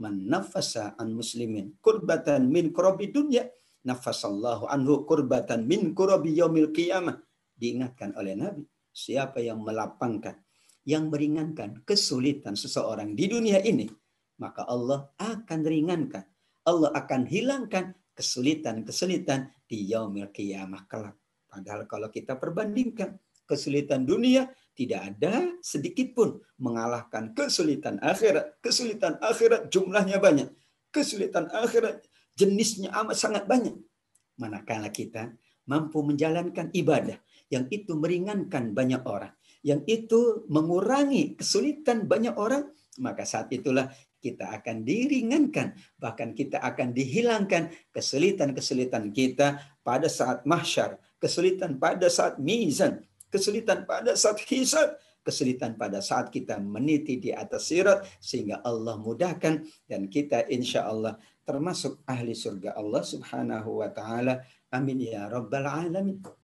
menafasa an muslimin kurbatan min kurabi dunya nafasallahu anhu kurbatan min kurabi yaumil qiyamah diingatkan oleh Nabi siapa yang melapangkan yang meringankan kesulitan seseorang di dunia ini maka Allah akan ringankan Allah akan hilangkan kesulitan-kesulitan di yaumil qiyamah kelak padahal kalau kita perbandingkan kesulitan dunia tidak ada sedikit pun mengalahkan kesulitan akhirat. Kesulitan akhirat jumlahnya banyak. Kesulitan akhirat jenisnya amat sangat banyak. Manakala kita mampu menjalankan ibadah yang itu meringankan banyak orang, yang itu mengurangi kesulitan banyak orang, maka saat itulah kita akan diringankan, bahkan kita akan dihilangkan kesulitan-kesulitan kita pada saat mahsyar, kesulitan pada saat mizan, kesulitan pada saat hisab, kesulitan pada saat kita meniti di atas sirat sehingga Allah mudahkan dan kita insya Allah termasuk ahli surga Allah subhanahu wa ta'ala. Amin ya rabbal alamin.